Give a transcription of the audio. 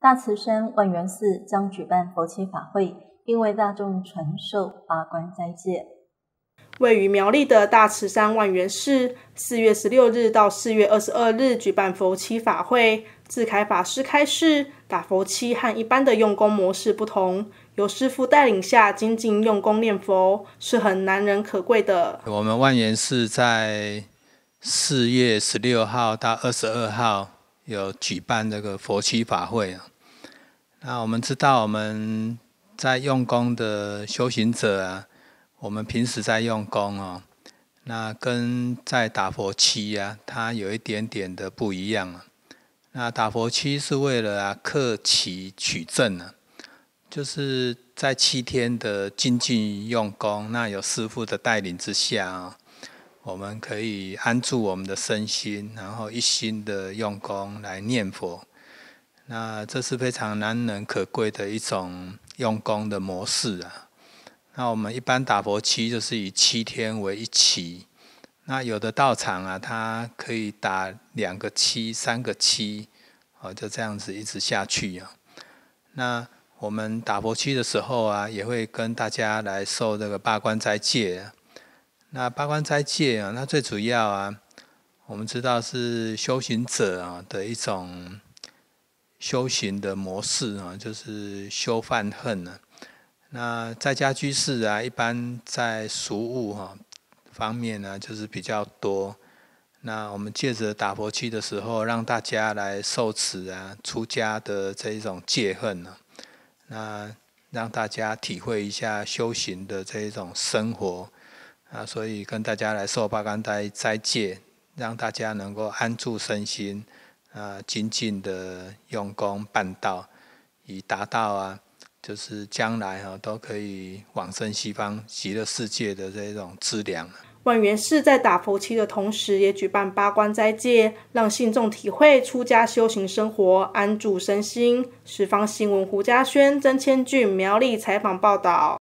大慈山万源寺将举办佛七法会，并为大众传授八关斋戒。位于苗栗的大慈山万源寺，四月十六日到四月二十二日举办佛七法会。自开法师开示，打佛七和一般的用功模式不同，由师父带领下精进用功念佛，是很难能可贵的。我们万源寺在四月十六号到二十二号。有举办这个佛七法会啊，那我们知道我们在用功的修行者啊，我们平时在用功哦，那跟在打佛七啊，它有一点点的不一样啊。那打佛七是为了啊克气取证啊，就是在七天的精进用功，那有师傅的带领之下啊。我们可以安住我们的身心，然后一心的用功来念佛。那这是非常难能可贵的一种用功的模式啊。那我们一般打佛七就是以七天为一期，那有的道场啊，它可以打两个七、三个七，哦，就这样子一直下去啊。那我们打佛七的时候啊，也会跟大家来受这个八关斋戒。那八关斋戒啊，那最主要啊，我们知道是修行者啊的一种修行的模式啊，就是修犯恨呢。那在家居士啊，一般在俗物哈方面呢，就是比较多。那我们借着打佛七的时候，让大家来受持啊，出家的这一种戒恨呢，那让大家体会一下修行的这一种生活。啊，所以跟大家来说八关斋斋戒，让大家能够安住身心，啊，精进的用功办道，以达到啊，就是将来啊都可以往生西方极乐世界的这种资粮。万源寺在打佛七的同时，也举办八关斋戒，让信众体会出家修行生活，安住身心。十方新闻胡家轩、曾千俊、苗栗采访报道。